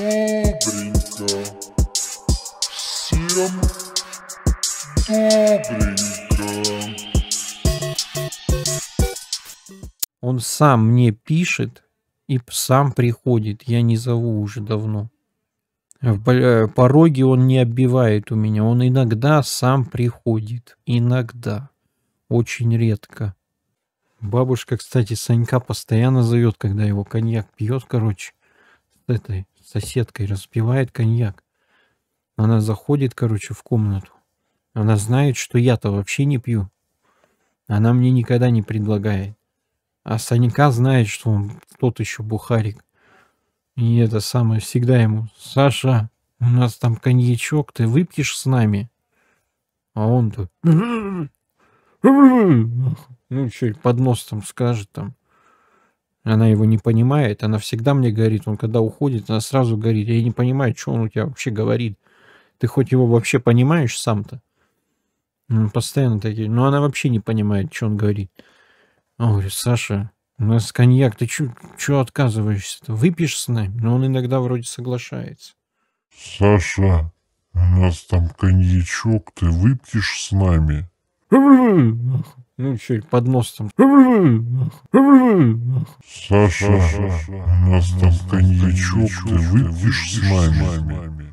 добренько, всем добренько. Он сам мне пишет и сам приходит, я не зову уже давно. В э, пороге он не оббивает у меня, он иногда сам приходит, иногда, очень редко. Бабушка, кстати, Санька постоянно зовет, когда его коньяк пьет, короче, с этой соседкой, распивает коньяк. Она заходит, короче, в комнату. Она знает, что я-то вообще не пью. Она мне никогда не предлагает. А Санька знает, что он тот еще бухарик. И это самое всегда ему. «Саша, у нас там коньячок, ты выпьешь с нами?» А он-то... Ну, что, под нос там скажет там. Она его не понимает, она всегда мне говорит, он когда уходит, она сразу говорит, я не понимаю, что он у тебя вообще говорит. Ты хоть его вообще понимаешь сам-то? Постоянно такие, но она вообще не понимает, что он говорит. Он говорит, Саша, у нас коньяк, ты чего отказываешься-то? Выпьешь с нами? Но он иногда вроде соглашается. Саша, у нас там коньячок, ты выпьешь с нами? Ну, еще и под нос там. Саша, у нас там коньячок, ты выпьешь с нами?